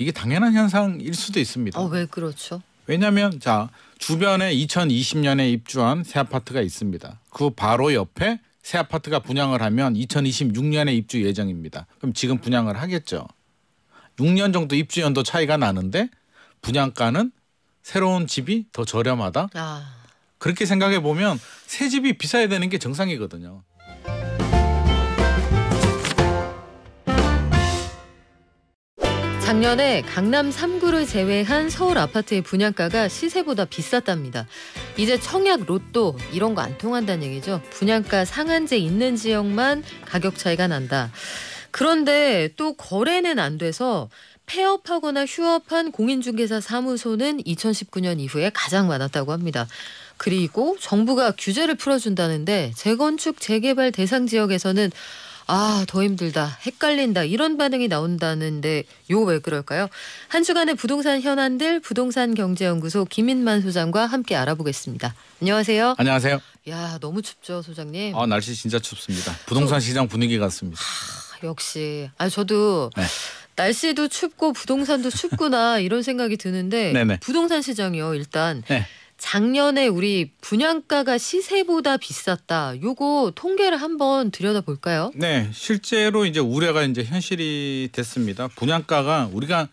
이게 당연한 현상일 수도 있습니다. 어, 왜 그렇죠? 왜냐하면 자 주변에 2020년에 입주한 새 아파트가 있습니다. 그 바로 옆에 새 아파트가 분양을 하면 2026년에 입주 예정입니다. 그럼 지금 분양을 하겠죠. 6년 정도 입주 연도 차이가 나는데 분양가는 새로운 집이 더 저렴하다. 아. 그렇게 생각해 보면 새 집이 비싸야 되는 게 정상이거든요. 작년에 강남 3구를 제외한 서울 아파트의 분양가가 시세보다 비쌌답니다. 이제 청약 로또 이런 거 안 통한다는 얘기죠. 분양가 상한제 있는 지역만 가격 차이가 난다. 그런데 또 거래는 안 돼서 폐업하거나 휴업한 공인중개사 사무소는 2019년 이후에 가장 많았다고 합니다. 그리고 정부가 규제를 풀어준다는데 재건축 재개발 대상 지역에서는 아, 더 힘들다, 헷갈린다 이런 반응이 나온다는데 요 왜 그럴까요? 한 주간의 부동산 현안들 부동산 경제연구소 김인만 소장과 함께 알아보겠습니다. 안녕하세요. 안녕하세요. 야, 너무 춥죠, 소장님. 아, 날씨 진짜 춥습니다. 부동산 저... 시장 분위기 같습니다. 하, 역시. 아, 저도 네. 날씨도 춥고 부동산도 춥구나 이런 생각이 드는데 네네. 부동산 시장이요 일단 네. 작년에 우리 분양가가 시세보다 비쌌다. 요거 통계를 한번 들여다볼까요? 네, 실제로 이제 우려가 이제 현실이 됐습니다. 분양가가 우리가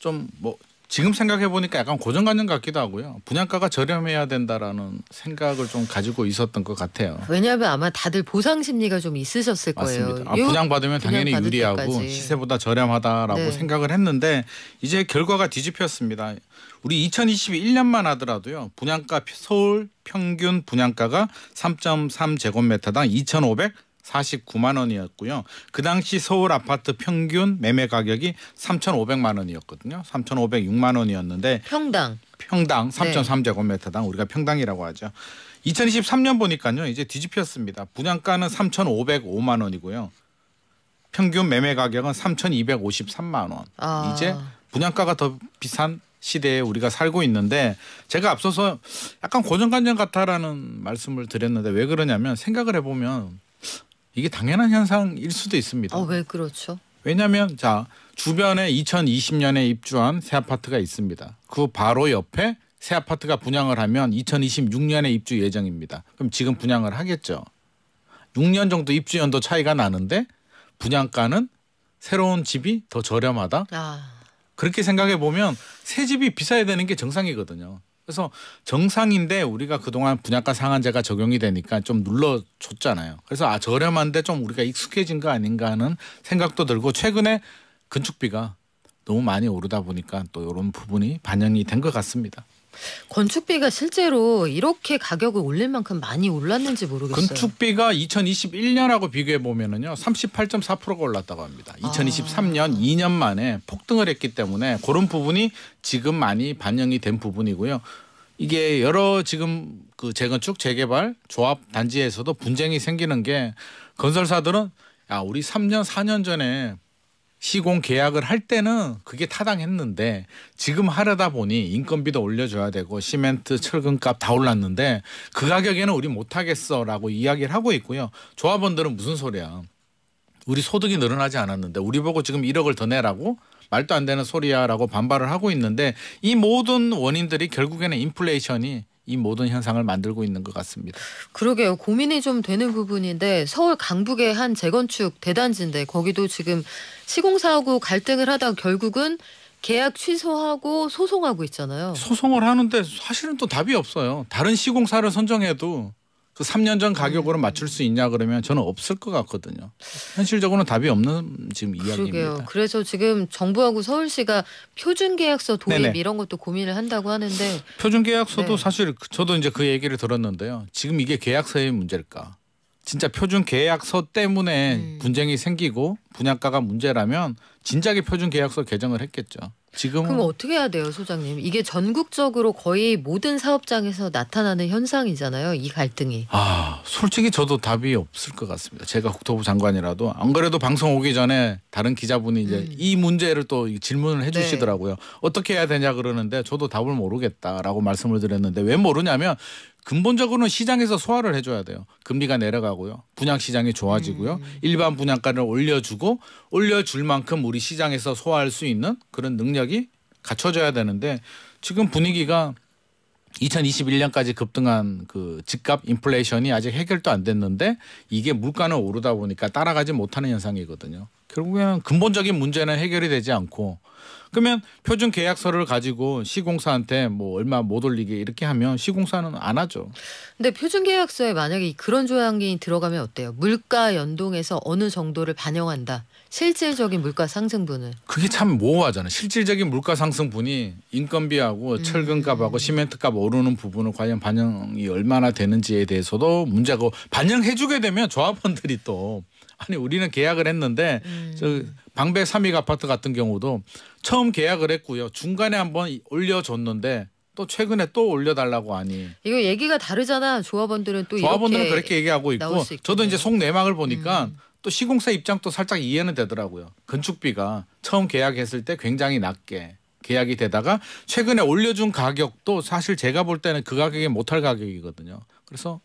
좀 뭐 지금 생각해 보니까 약간 고정관념 같기도 하고요. 분양가가 저렴해야 된다라는 생각을 좀 가지고 있었던 것 같아요. 왜냐하면 아마 다들 보상 심리가 좀 있으셨을 맞습니다. 거예요. 아, 분양 받으면 당연히 유리하고 때까지. 시세보다 저렴하다라고 네. 생각을 했는데 이제 결과가 뒤집혔습니다. 우리 2021년만 하더라도요. 분양가 서울 평균 분양가가 3.3제곱미터당 2,500 49만 원이었고요. 그 당시 서울 아파트 평균 매매 가격이 3,500만 원이었거든요. 3,506만 원이었는데 평당 평당 3.3제곱미터당 네. 우리가 평당이라고 하죠. 2023년 보니까요. 이제 뒤집혔습니다. 분양가는 3,505만 원이고요. 평균 매매 가격은 3,253만 원. 아. 이제 분양가가 더 비싼 시대에 우리가 살고 있는데 제가 앞서서 약간 고정관념 같다라는 말씀을 드렸는데 왜 그러냐면 생각을 해보면 이게 당연한 현상일 수도 있습니다. 어, 왜 그렇죠? 왜냐하면 자 주변에 2020년에 입주한 새 아파트가 있습니다. 그 바로 옆에 새 아파트가 분양을 하면 2026년에 입주 예정입니다. 그럼 지금 분양을 하겠죠. 6년 정도 입주 연도 차이가 나는데 분양가는 새로운 집이 더 저렴하다. 아. 그렇게 생각해 보면 새 집이 비싸야 되는 게 정상이거든요. 그래서 정상인데 우리가 그동안 분양가 상한제가 적용이 되니까 좀 눌러줬잖아요. 그래서 아 저렴한데 좀 우리가 익숙해진 거 아닌가 하는 생각도 들고 최근에 건축비가 너무 많이 오르다 보니까 또 이런 부분이 반영이 된 것 같습니다. 건축비가 실제로 이렇게 가격을 올릴 만큼 많이 올랐는지 모르겠어요. 건축비가 2021년하고 비교해 보면은요 38.4%가 올랐다고 합니다. 2023년 아. 2년 만에 폭등을 했기 때문에 그런 부분이 지금 많이 반영이 된 부분이고요. 이게 여러 지금 그 재건축 재개발 조합 단지에서도 분쟁이 생기는 게 건설사들은 야 우리 3년 4년 전에 시공 계약을 할 때는 그게 타당했는데 지금 하려다 보니 인건비도 올려줘야 되고 시멘트 철근값 다 올랐는데 그 가격에는 우리 못하겠어라고 이야기를 하고 있고요. 조합원들은 무슨 소리야. 우리 소득이 늘어나지 않았는데 우리 보고 지금 1억을 더 내라고 말도 안 되는 소리야라고 반발을 하고 있는데 이 모든 원인들이 결국에는 인플레이션이 이 모든 현상을 만들고 있는 것 같습니다. 그러게요. 고민이 좀 되는 부분인데 서울 강북의 한 재건축 대단지인데 거기도 지금 시공사하고 갈등을 하다 결국은 계약 취소하고 소송하고 있잖아요. 소송을 하는데 사실은 또 답이 없어요. 다른 시공사를 선정해도 그 3년 전 가격으로 맞출 수 있냐 그러면 저는 없을 것 같거든요. 현실적으로는 답이 없는 지금 이야기입니다. 그래서 지금 정부하고 서울시가 표준계약서 도입 네네. 이런 것도 고민을 한다고 하는데 표준계약서도 네. 사실 저도 이제 그 얘기를 들었는데요. 지금 이게 계약서의 문제일까? 진짜 표준 계약서 때문에 음. 분쟁이 생기고 분양가가 문제라면 진작에 표준 계약서 개정을 했겠죠. 지금 그럼 어떻게 해야 돼요, 소장님? 이게 전국적으로 거의 모든 사업장에서 나타나는 현상이잖아요, 이 갈등이. 아, 솔직히 저도 답이 없을 것 같습니다. 제가 국토부 장관이라도 안 그래도 방송 오기 전에 다른 기자분이 이제 음. 이 문제를 또 질문을 네. 해주시더라고요. 네. 어떻게 해야 되냐 그러는데 저도 답을 모르겠다라고 말씀을 드렸는데 왜 모르냐면 근본적으로는 시장에서 소화를 해줘야 돼요. 금리가 내려가고요. 분양 시장이 좋아지고요. 음. 일반 분양가를 올려주고 올려줄 만큼 우리 시장에서 소화할 수 있는 그런 능력이 갖춰져야 되는데 지금 분위기가 2021년까지 급등한 그 집값 인플레이션이 아직 해결도 안 됐는데 이게 물가는 오르다 보니까 따라가지 못하는 현상이거든요. 결국에는 근본적인 문제는 해결이 되지 않고 그러면 표준 계약서를 가지고 시공사한테 뭐 얼마 못 올리게 이렇게 하면 시공사는 안 하죠. 근데 표준 계약서에 만약에 그런 조항이 들어가면 어때요? 물가 연동에서 어느 정도를 반영한다. 실질적인 물가 상승분을. 그게 참 모호하잖아요. 실질적인 물가 상승분이 인건비하고 음. 철근값하고 시멘트값 오르는 부분을 과연 반영이 얼마나 되는지에 대해서도 문제고 반영해주게 되면 조합원들이 또 아니 우리는 계약을 했는데 음. 저 방배 3익 아파트 같은 경우도 처음 계약을 했고요. 중간에 한번 올려줬는데 또 최근에 또 올려달라고 하니 이거 얘기가 다르잖아. 조합원들은 또 조합원들은 그렇게 얘기하고 있고 저도 이제 속 내막을 보니까 음. 또 시공사 입장도 살짝 이해는 되더라고요. 건축비가 처음 계약했을 때 굉장히 낮게 계약이 되다가 최근에 올려준 가격도 사실 제가 볼 때는 그 가격에 못할 가격이거든요. 그래서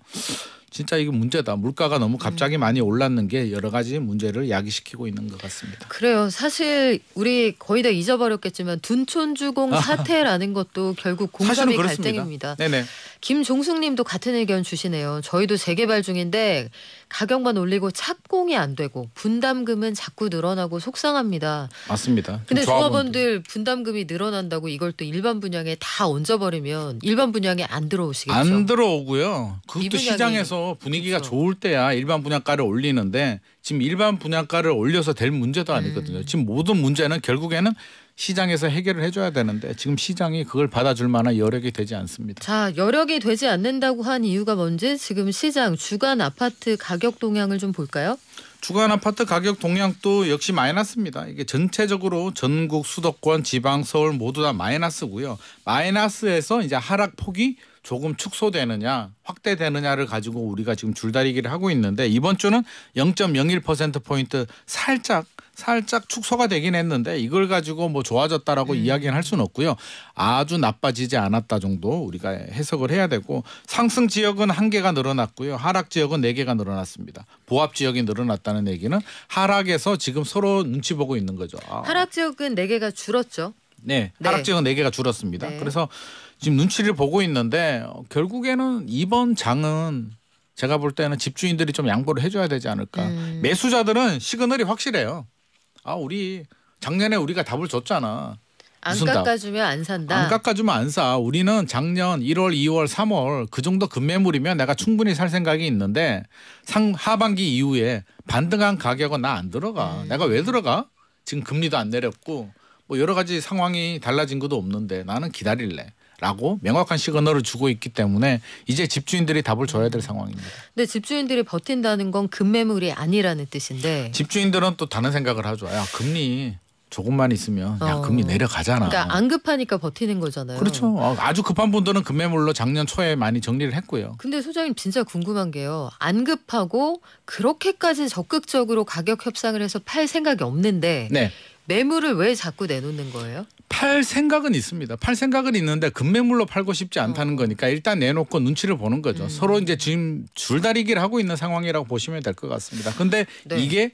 진짜 이게 문제다. 물가가 너무 갑자기 음. 많이 올랐는 게 여러 가지 문제를 야기시키고 있는 것 같습니다. 그래요. 사실 우리 거의 다 잊어버렸겠지만 둔촌주공 아. 사태라는 것도 결국 공감이 갈등입니다. 네네. 김종숙님도 같은 의견 주시네요. 저희도 재개발 중인데 가격만 올리고 착공이 안 되고 분담금은 자꾸 늘어나고 속상합니다. 맞습니다. 근데 조합원들 분담금이 늘어난다고 이걸 또 일반 분양에 다 얹어버리면 일반 분양에 안 들어오시겠죠? 안 들어오고요. 그것도 시장에서 그렇죠. 분위기가 그렇죠. 좋을 때야 일반 분양가를 올리는데 지금 일반 분양가를 올려서 될 문제도 아니거든요. 음. 지금 모든 문제는 결국에는 시장에서 해결을 해줘야 되는데 지금 시장이 그걸 받아줄 만한 여력이 되지 않습니다. 자, 여력이 되지 않는다고 한 이유가 뭔지 지금 시장 주간 아파트 가격 동향을 좀 볼까요? 주간 아파트 가격 동향도 역시 마이너스입니다. 이게 전체적으로 전국 수도권, 지방, 서울 모두 다 마이너스고요. 마이너스에서 이제 하락 폭이 조금 축소되느냐 확대되느냐를 가지고 우리가 지금 줄다리기를 하고 있는데 이번 주는 0.01% 포인트 살짝 살짝 축소가 되긴 했는데 이걸 가지고 뭐 좋아졌다라고 음. 이야기는 할 수는 없고요. 아주 나빠지지 않았다 정도 우리가 해석을 해야 되고 상승 지역은 한 개가 늘어났고요. 하락 지역은 네 개가 늘어났습니다. 보합 지역이 늘어났다는 얘기는 하락에서 지금 서로 눈치 보고 있는 거죠. 아. 하락 지역은 네 개가 줄었죠. 네, 네. 하락 지역은 네 개가 줄었습니다. 네. 그래서 지금 눈치를 보고 있는데 어, 결국에는 이번 장은 제가 볼 때는 집주인들이 좀 양보를 해줘야 되지 않을까. 음. 매수자들은 시그널이 확실해요. 아 우리 작년에 우리가 답을 줬잖아. 안 깎아주면 안 산다. 안 깎아주면 안 사. 우리는 작년 1월, 2월, 3월 그 정도 급매물이면 내가 충분히 살 생각이 있는데 상 하반기 이후에 반등한 가격은 나 안 들어가. 음. 내가 왜 들어가? 지금 금리도 안 내렸고 뭐 여러 가지 상황이 달라진 것도 없는데 나는 기다릴래. 라고 명확한 시그널을 주고 있기 때문에 이제 집주인들이 답을 줘야 될 음. 상황입니다. 근데 집주인들이 버틴다는 건 급매물이 아니라는 뜻인데 집주인들은 또 다른 생각을 하죠. 야 금리 조금만 있으면 야 어. 금리 내려가잖아. 그러니까 안 급하니까 버티는 거잖아요. 그렇죠. 아, 아주 급한 분들은 금매물로 작년 초에 많이 정리를 했고요. 근데 소장님 진짜 궁금한 게요. 안 급하고 그렇게까지 적극적으로 가격 협상을 해서 팔 생각이 없는데 네. 매물을 왜 자꾸 내놓는 거예요? 팔 생각은 있습니다. 팔 생각은 있는데 금매물로 팔고 싶지 않다는 어. 거니까 일단 내놓고 눈치를 보는 거죠. 음. 서로 이제 지금 줄다리기를 하고 있는 상황이라고 보시면 될 것 같습니다. 근데 네. 이게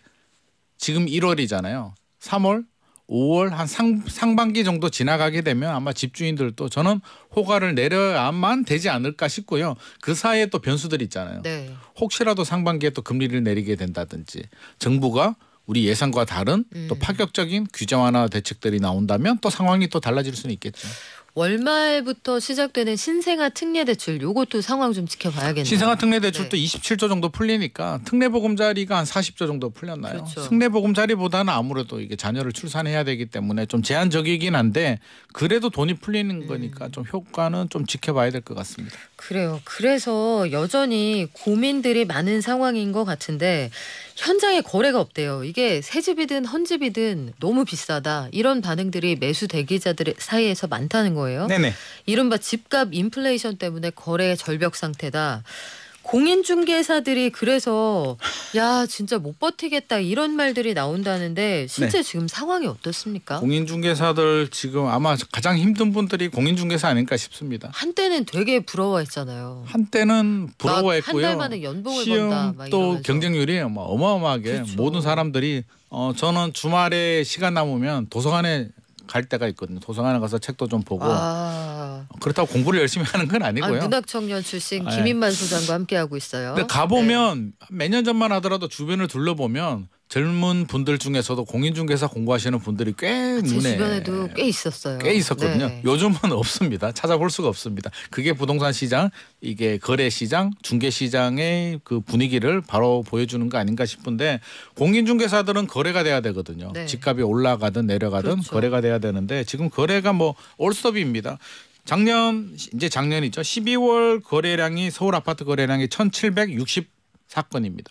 지금 1월이잖아요. 3월, 5월 한 상, 상반기 정도 지나가게 되면 아마 집주인들도 저는 호가를 내려야만 되지 않을까 싶고요. 그 사이에 또변수들 있잖아요. 네. 혹시라도 상반기에 또 금리를 내리게 된다든지 정부가 우리 예상과 다른 음. 또 파격적인 규제 완화 대책들이 나온다면 또 상황이 또 달라질 수는 있겠죠. 월말부터 시작되는 신생아 특례 대출 요것도 상황 좀 지켜봐야겠네요. 신생아 특례 대출도 네. 27조 정도 풀리니까 특례 보금자리가 한 40조 정도 풀렸나요? 그렇죠. 특례 보금자리보다는 아무래도 이게 자녀를 출산해야 되기 때문에 좀 제한적이긴 한데 그래도 돈이 풀리는 음. 거니까 음. 좀 효과는 좀 지켜봐야 될 것 같습니다. 그래요. 그래서 여전히 고민들이 많은 상황인 것 같은데 현장에 거래가 없대요. 이게 새 집이든 헌집이든 너무 비싸다. 이런 반응들이 매수 대기자들 사이에서 많다는 거예요. 네네. 이른바 집값 인플레이션 때문에 거래 절벽 상태다. 공인중개사들이 그래서 야 진짜 못 버티겠다 이런 말들이 나온다는데 실제 네. 지금 상황이 어떻습니까? 공인중개사들 지금 아마 가장 힘든 분들이 공인중개사 아닐까 싶습니다. 한때는 되게 부러워했잖아요. 한때는 부러워했고요. 한 달 만에 연봉을 시험 번다. 또 경쟁률이 뭐 어마어마하게 그렇죠. 모든 사람들이 어, 저는 주말에 시간 남으면 도서관에 갈 때가 있거든요. 도서관에 가서 책도 좀 보고 아. 그렇다고 공부를 열심히 하는 건 아니고요. 아, 문학청년 출신 네. 김인만 네. 소장과 함께하고 있어요. 근데 가보면 네. 몇년 전만 하더라도 주변을 둘러보면 젊은 분들 중에서도 공인중개사 공부하시는 분들이 꽤 아, 눈에 주변에도 꽤 있었어요. 꽤 있었거든요. 네. 요즘은 없습니다. 찾아볼 수가 없습니다. 그게 부동산 시장, 이게 거래 시장, 중개 시장의 그 분위기를 바로 보여주는 거 아닌가 싶은데 공인중개사들은 거래가 돼야 되거든요. 네. 집값이 올라가든 내려가든 그렇죠. 거래가 돼야 되는데 지금 거래가 뭐 올스톱입니다. 작년 이제 작년이죠. 12월 거래량이 서울 아파트 거래량이 1,764건입니다.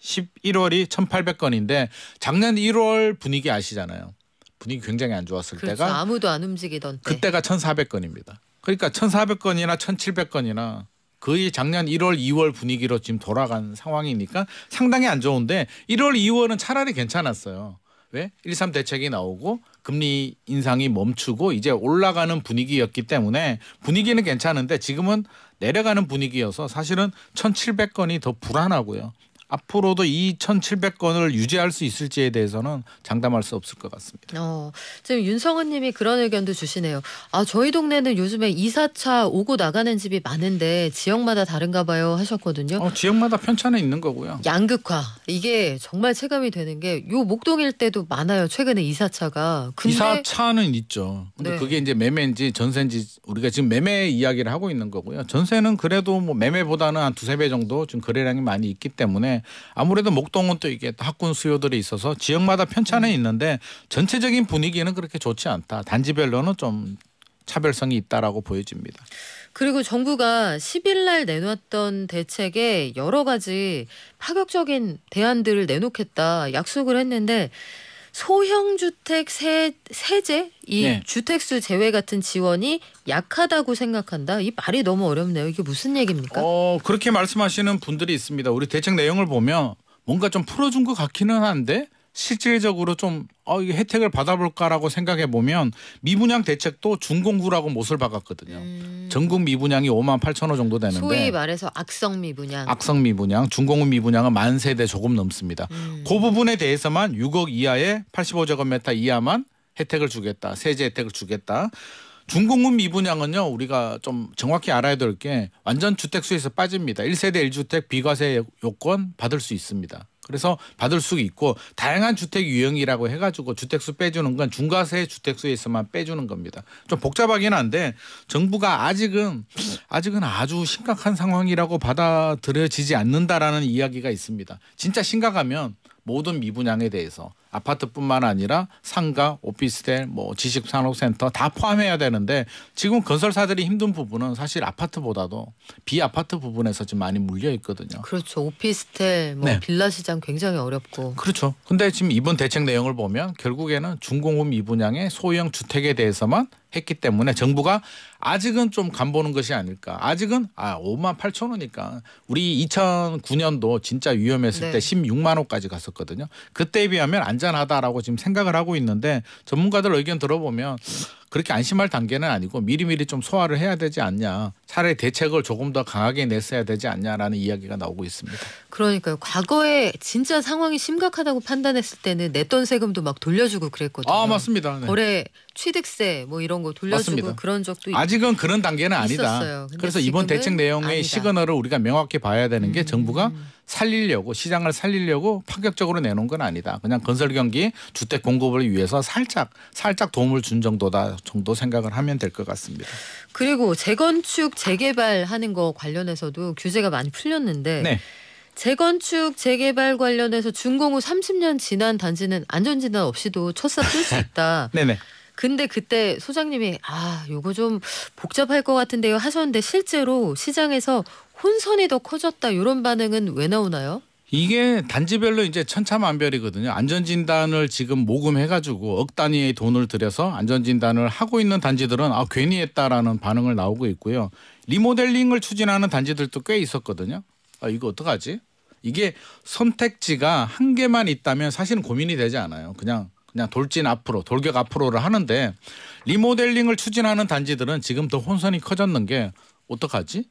11월이 1,800건인데 작년 1월 분위기 아시잖아요. 분위기 굉장히 안 좋았을 그렇죠. 때가 아무도 안 움직이던 때. 그때가 1,400건입니다. 그러니까 1,400건이나 1,700건이나 거의 작년 1월, 2월 분위기로 지금 돌아간 상황이니까 상당히 안 좋은데 1월, 2월은 차라리 괜찮았어요. 왜? 1.3 대책이 나오고 금리 인상이 멈추고 이제 올라가는 분위기였기 때문에 분위기는 괜찮은데 지금은 내려가는 분위기여서 사실은 1,700건이 더 불안하고요. 앞으로도 2,700건을 유지할 수 있을지에 대해서는 장담할 수 없을 것 같습니다. 어, 지금 윤성은님이 그런 의견도 주시네요. 아 저희 동네는 요즘에 이사차 오고 나가는 집이 많은데 지역마다 다른가 봐요 하셨거든요. 어, 지역마다 편차는 있는 거고요. 양극화 이게 정말 체감이 되는 게 요 목동 일때도 많아요. 최근에 이사차가 근데... 이사차는 있죠. 근데 네. 그게 이제 매매인지 전세인지 우리가 지금 매매 이야기를 하고 있는 거고요. 전세는 그래도 뭐 매매보다는 한 두세 배 정도 지금 거래량이 많이 있기 때문에 아무래도 목동은 또 이게 학군 수요들이 있어서 지역마다 편차는 음. 있는데 전체적인 분위기는 그렇게 좋지 않다. 단지별로는 좀 차별성이 있다라고 보여집니다. 그리고 정부가 10일 날 내놨던 대책에 여러 가지 파격적인 대안들을 내놓겠다 약속을 했는데 소형 주택 세, 세제 이 네. 주택수 제외 같은 지원이 약하다고 생각한다. 이 말이 너무 어렵네요. 이게 무슨 얘기입니까? 어, 그렇게 말씀하시는 분들이 있습니다. 우리 대책 내용을 보면 뭔가 좀 풀어준 것 같기는 한데 실질적으로 좀 어, 이게 혜택을 받아볼까라고 생각해 보면 미분양 대책도 준공구라고 못을 박았거든요. 음. 전국 미분양이 5만 8천 호 정도 되는데 소위 말해서 악성 미분양, 악성 미분양, 중공업 미분양은 만 세대 조금 넘습니다. 음. 그 부분에 대해서만 6억 이하의 85제곱미터 이하만 혜택을 주겠다, 세제 혜택을 주겠다. 중공업 미분양은요 우리가 좀 정확히 알아야 될 게 완전 주택 수에서 빠집니다. 1세대 1주택 비과세 요건 받을 수 있습니다. 그래서 받을 수 있고 다양한 주택 유형이라고 해가지고 주택수 빼주는 건 중과세 주택수에서만 빼주는 겁니다. 좀 복잡하긴 한데 정부가 아직은 아직은 아주 심각한 상황이라고 받아들여지지 않는다라는 이야기가 있습니다. 진짜 심각하면 모든 미분양에 대해서 아파트뿐만 아니라 상가, 오피스텔, 뭐 지식산업센터 다 포함해야 되는데 지금 건설사들이 힘든 부분은 사실 아파트보다도 비아파트 부분에서 좀 많이 물려 있거든요. 그렇죠. 오피스텔, 뭐 네. 빌라 시장 굉장히 어렵고. 그렇죠. 근데 지금 이번 대책 내용을 보면 결국에는 중공업 미분양의 소형 주택에 대해서만 했기 때문에 정부가 아직은 좀 간보는 것이 아닐까. 아직은 아 5만 8천 원이니까 우리 2009년도 진짜 위험했을 네. 때 16만 원까지 갔었거든요. 그때에 비하면 안 안전하다라고 지금 생각을 하고 있는데 전문가들 의견 들어보면 그렇게 안심할 단계는 아니고 미리미리 좀 소화를 해야 되지 않냐. 차라리 대책을 조금 더 강하게 냈어야 되지 않냐라는 이야기가 나오고 있습니다. 그러니까요. 과거에 진짜 상황이 심각하다고 판단했을 때는 냈던 세금도 막 돌려주고 그랬거든요. 아 맞습니다. 네. 거래 취득세 뭐 이런 거 돌려주고 맞습니다. 그런 적도 아직은 그런 단계는 아니다. 그래서 이번 대책 내용의 아니다. 시그널을 우리가 명확히 봐야 되는 게 음. 정부가 살리려고 시장을 살리려고 파격적으로 내놓은 건 아니다. 그냥 건설 경기 주택 공급을 위해서 살짝 살짝 도움을 준 정도다. 정도 생각을 하면 될 것 같습니다. 그리고 재건축 재개발하는 거 관련해서도 규제가 많이 풀렸는데 네. 재건축 재개발 관련해서 준공후 30년 지난 단지는 안전진단 없이도 첫사 뜰수 있다. 네네. 근데 그때 소장님이 아 요거 좀 복잡할 것 같은데요 하셨는데 실제로 시장에서 혼선이 더 커졌다 이런 반응은 왜 나오나요? 이게 단지별로 이제 천차만별이거든요. 안전진단을 지금 모금해가지고 억 단위의 돈을 들여서 안전진단을 하고 있는 단지들은 아, 괜히 했다라는 반응을 나오고 있고요. 리모델링을 추진하는 단지들도 꽤 있었거든요. 아, 이거 어떡하지? 이게 선택지가 한 개만 있다면 사실은 고민이 되지 않아요. 그냥 그냥 돌진 앞으로 돌격 앞으로를 하는데 리모델링을 추진하는 단지들은 지금 더 혼선이 커졌는 게 어떡하지?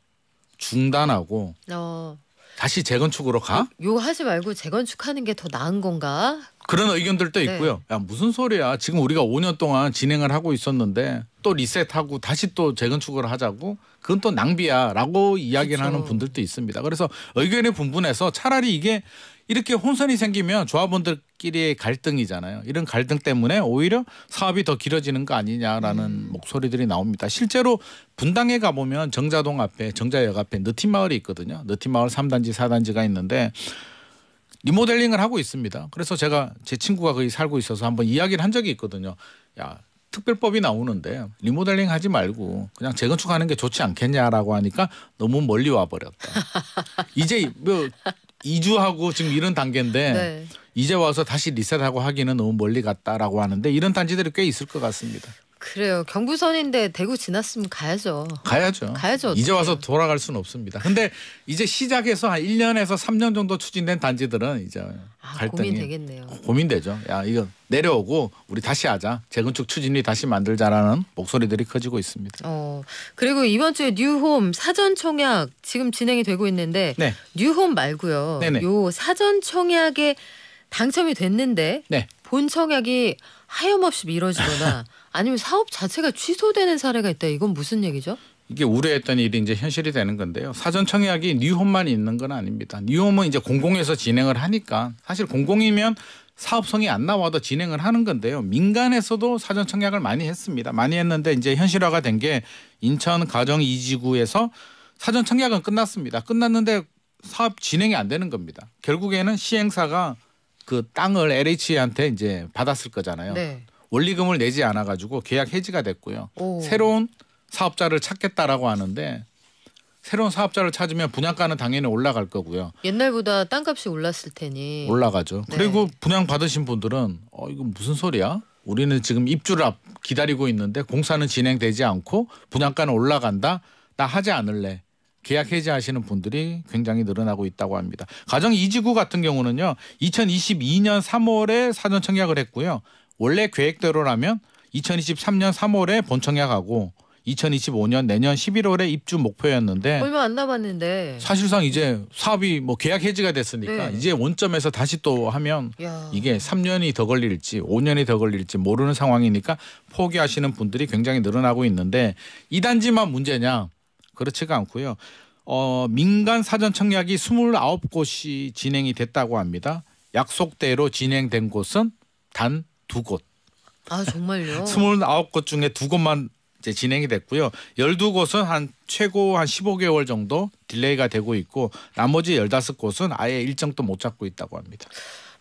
중단하고 어. 다시 재건축으로 가? 요하지 거 말고 재건축하는 게 더 나은 건가? 그런 의견들도 네. 있고요. 야 무슨 소리야? 지금 우리가 5년 동안 진행을 하고 있었는데 또 리셋하고 다시 또 재건축을 하자고 그건 또 낭비야라고 이야기를 그렇죠. 하는 분들도 있습니다. 그래서 의견이 분분해서 차라리 이게 이렇게 혼선이 생기면 조합원들끼리의 갈등이잖아요. 이런 갈등 때문에 오히려 사업이 더 길어지는 거 아니냐라는 음. 목소리들이 나옵니다. 실제로 분당에 가보면 정자동 앞에 정자역 앞에 느티마을이 있거든요. 느티마을 3단지 4단지가 있는데 리모델링을 하고 있습니다. 그래서 제가 제 친구가 거기 살고 있어서 한번 이야기를 한 적이 있거든요. 야 특별법이 나오는데 리모델링 하지 말고 그냥 재건축하는 게 좋지 않겠냐라고 하니까 너무 멀리 와버렸다. 이제 뭐 이주하고 지금 이런 단계인데 네. 이제 와서 다시 리셋하고 하기는 너무 멀리 갔다라고 하는데 이런 단지들이 꽤 있을 것 같습니다. 그래요. 경부선인데 대구 지났으면 가야죠. 가야죠. 가야죠. 이제 와서 돌아갈 수는 없습니다. 근데 이제 시작해서 한 1년에서 3년 정도 추진된 단지들은 이제 아, 갈등이 고민되겠네요. 고민되죠. 야 이거 내려오고 우리 다시 하자. 재건축 추진이 다시 만들자라는 목소리들이 커지고 있습니다. 어 그리고 이번 주에 뉴홈 사전 청약 지금 진행이 되고 있는데 네. 뉴홈 말고요. 네네. 네. 요 사전 청약에 당첨이 됐는데 네. 본 청약이 하염없이 미뤄지거나 아니면 사업 자체가 취소되는 사례가 있다. 이건 무슨 얘기죠? 이게 우려했던 일이 이제 현실이 되는 건데요. 사전 청약이 뉴홈만 있는 건 아닙니다. 뉴홈은 이제 공공에서 진행을 하니까 사실 공공이면 사업성이 안 나와도 진행을 하는 건데요. 민간에서도 사전 청약을 많이 했습니다. 많이 했는데 이제 현실화가 된 게 인천 가정 이지구에서 사전 청약은 끝났습니다. 끝났는데 사업 진행이 안 되는 겁니다. 결국에는 시행사가 그 땅을 LH한테 이제 받았을 거잖아요. 네. 원리금을 내지 않아 가지고 계약 해지가 됐고요. 오. 새로운 사업자를 찾겠다라고 하는데 새로운 사업자를 찾으면 분양가는 당연히 올라갈 거고요. 옛날보다 땅값이 올랐을 테니 올라가죠. 네. 그리고 분양 받으신 분들은 어 이거 무슨 소리야? 우리는 지금 입주를 앞 기다리고 있는데 공사는 진행되지 않고 분양가는 올라간다. 나 하지 않을래. 계약 해지하시는 분들이 굉장히 늘어나고 있다고 합니다. 가정 이지구 같은 경우는요. 2022년 3월에 사전 청약을 했고요. 원래 계획대로라면 2023년 3월에 본 청약하고 2025년 내년 11월에 입주 목표였는데 얼마 안 남았는데 사실상 이제 사업이 뭐 계약 해지가 됐으니까 네. 이제 원점에서 다시 또 하면 야. 이게 3년이 더 걸릴지 5년이 더 걸릴지 모르는 상황이니까 포기하시는 분들이 굉장히 늘어나고 있는데 이 단지만 문제냐 그렇지가 않고요. 어, 민간 사전 청약이 29곳이 진행이 됐다고 합니다. 약속대로 진행된 곳은 단 두 곳. 아 정말요? 29곳 중에 두 곳만 이제 진행이 됐고요. 12곳은 한 최고 한 15개월 정도 딜레이가 되고 있고 나머지 15곳은 아예 일정도 못 잡고 있다고 합니다.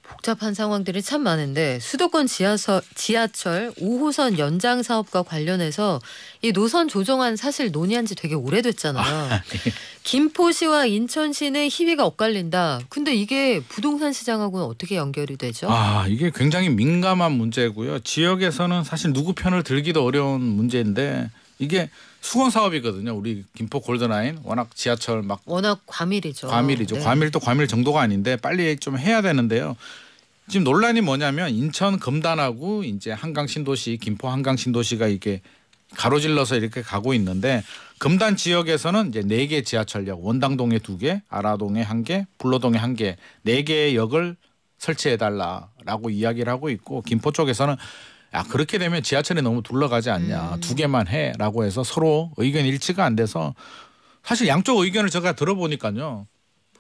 복잡한 상황들이 참 많은데 수도권 지하서, 지하철 5호선 연장 사업과 관련해서 이 노선 조정안 사실 논의한 지 되게 오래됐잖아요. 아, 네. 김포시와 인천시는 희비가 엇갈린다. 근데 이게 부동산 시장하고는 어떻게 연결이 되죠? 아 이게 굉장히 민감한 문제고요. 지역에서는 사실 누구 편을 들기도 어려운 문제인데 이게 수건 사업이거든요. 우리 김포 골드라인 워낙 지하철 막 워낙 과밀이죠. 과밀이죠. 네. 과밀도 과밀 정도가 아닌데 빨리 좀 해야 되는데요. 지금 논란이 뭐냐면 인천 금단하고 이제 한강 신도시 김포 한강 신도시가 이게 가로질러서 이렇게 가고 있는데 금단 지역에서는 이제 네 개 지하철역 원당동에 두 개, 아라동에 한 개, 불로동에 한 개, 네 개의 역을 설치해 달라라고 이야기를 하고 있고 김포 쪽에서는 야 그렇게 되면 지하철이 너무 둘러가지 않냐 음. 두 개만 해라고 해서 서로 의견 일치가 안 돼서 사실 양쪽 의견을 제가 들어보니까요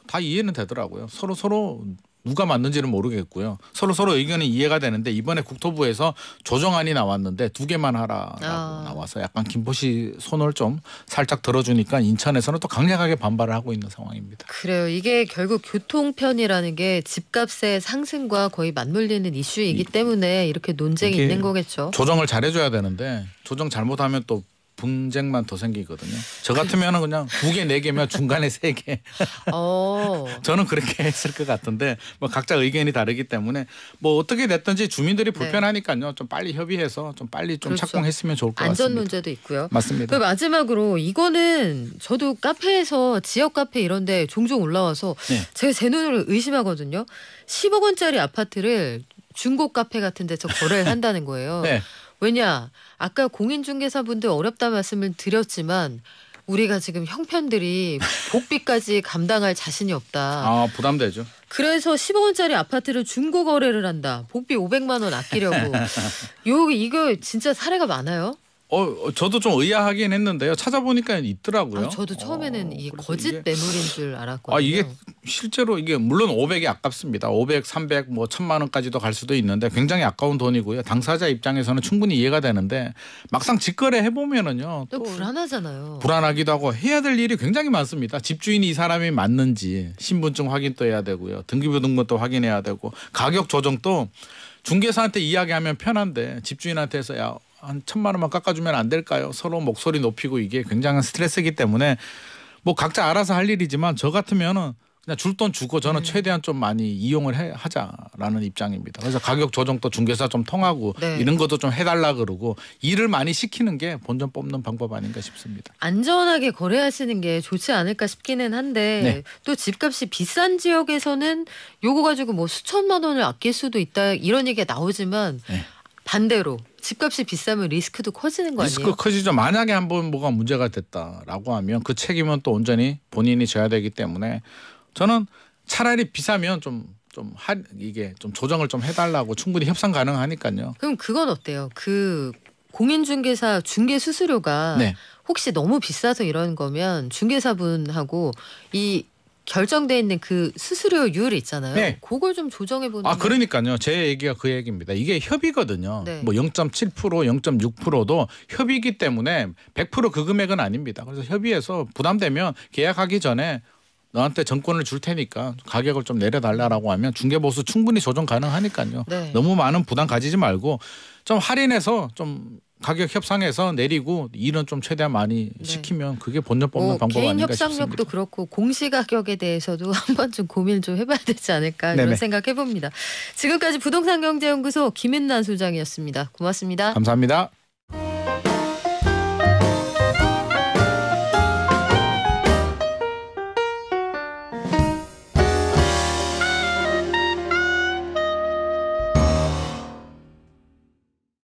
다 이해는 되더라고요 서로 서로 누가 맞는지는 모르겠고요. 서로 서로 의견이 이해가 되는데 이번에 국토부에서 조정안이 나왔는데 두 개만 하라라고 아. 나와서 약간 김포시 손을 좀 살짝 들어주니까 인천에서는 또 강력하게 반발을 하고 있는 상황입니다. 그래요. 이게 결국 교통편이라는 게 집값의 상승과 거의 맞물리는 이슈이기 이, 때문에 이렇게 논쟁이 있는 거겠죠. 조정을 잘해줘야 되는데 조정 잘못하면 또 분쟁만 더 생기거든요. 저 같으면은 그냥 두개네 개면 중간에 세 개. 어. 저는 그렇게 했을 것 같은데 뭐 각자 의견이 다르기 때문에 뭐 어떻게 됐든지 주민들이 네. 불편하니까요. 좀 빨리 협의해서 좀 빨리 좀 그렇죠. 착공했으면 좋을 것 안전 같습니다. 안전 문제도 있고요. 맞습니다. 그 마지막으로 이거는 저도 카페에서 지역 카페 이런데 종종 올라와서 네. 제가 제 눈으로 의심하거든요. 10억 원짜리 아파트를 중고 카페 같은 데서 거래를 한다는 거예요. 네. 왜냐 아까 공인중개사분들 어렵다 말씀을 드렸지만 우리가 지금 형편들이 복비까지 감당할 자신이 없다. 아 부담되죠. 그래서 10억원짜리 아파트를 중고 거래를 한다. 복비 500만 원 아끼려고. 요 이거 진짜 사례가 많아요. 어, 어 저도 좀 의아하긴 했는데요. 찾아보니까 있더라고요. 아, 저도 처음에는 어, 이게 거짓 이게, 매물인 줄 알았거든요. 아 이게 실제로 이게 물론 500이 아깝습니다. 500, 300, 뭐 천만 원까지도 갈 수도 있는데 굉장히 아까운 돈이고요. 당사자 입장에서는 충분히 이해가 되는데 막상 직거래 해 보면은요. 또, 또 불안하잖아요. 불안하기도 하고 해야 될 일이 굉장히 많습니다. 집주인이 이 사람이 맞는지 신분증 확인도 해야 되고요. 등기부 등본도 확인해야 되고 가격 조정도 중개사한테 이야기하면 편한데 집주인한테 해서 야한 천만 원만 깎아주면 안 될까요? 서로 목소리 높이고 이게 굉장한 스트레스이기 때문에 뭐 각자 알아서 할 일이지만 저 같으면은 그냥 줄 돈 주고 저는 네. 최대한 좀 많이 이용을 해, 하자라는 입장입니다. 그래서 가격 조정도 중개사 좀 통하고 네. 이런 것도 좀 해달라 그러고 일을 많이 시키는 게 본전 뽑는 방법 아닌가 싶습니다. 안전하게 거래하시는 게 좋지 않을까 싶기는 한데 네. 또 집값이 비싼 지역에서는 요거 가지고 뭐 수천만 원을 아낄 수도 있다 이런 얘기가 나오지만 네. 반대로 집값이 비싸면 리스크도 커지는 거 아니에요? 리스크 커지죠. 만약에 한번 뭐가 문제가 됐다라고 하면 그 책임은 또 온전히 본인이 져야 되기 때문에 저는 차라리 비싸면 좀좀 하, 이게 좀 조정을 좀 해달라고 충분히 협상 가능하니까요. 그럼 그건 어때요? 그 공인중개사 중개 수수료가 네. 혹시 너무 비싸서 이런 거면 중개사분하고 이 결정되어 있는 그 수수료율 있잖아요. 네. 그걸 좀 조정해 보는. 아 그러니까요. 제 얘기가 그 얘기입니다. 이게 협의거든요. 네. 뭐0.7% 0.6%도 협의이기 때문에 100%그 금액은 아닙니다. 그래서 협의해서 부담되면 계약하기 전에 너한테 정권을 줄 테니까 가격을 좀 내려달라라고 하면 중개보수 충분히 조정 가능하니까요. 네. 너무 많은 부담 가지지 말고 좀 할인해서 좀 가격 협상에서 내리고 일은 좀 최대한 많이 네. 시키면 그게 본전 뽑는 뭐, 방법 개인 아닌가 협상력도 싶습니다. 협상력도 그렇고 공시 가격에 대해서도 한 번쯤 고민 좀 해봐야 되지 않을까 네네. 이런 생각해봅니다. 지금까지 부동산경제연구소 김은난 소장이었습니다. 고맙습니다. 감사합니다.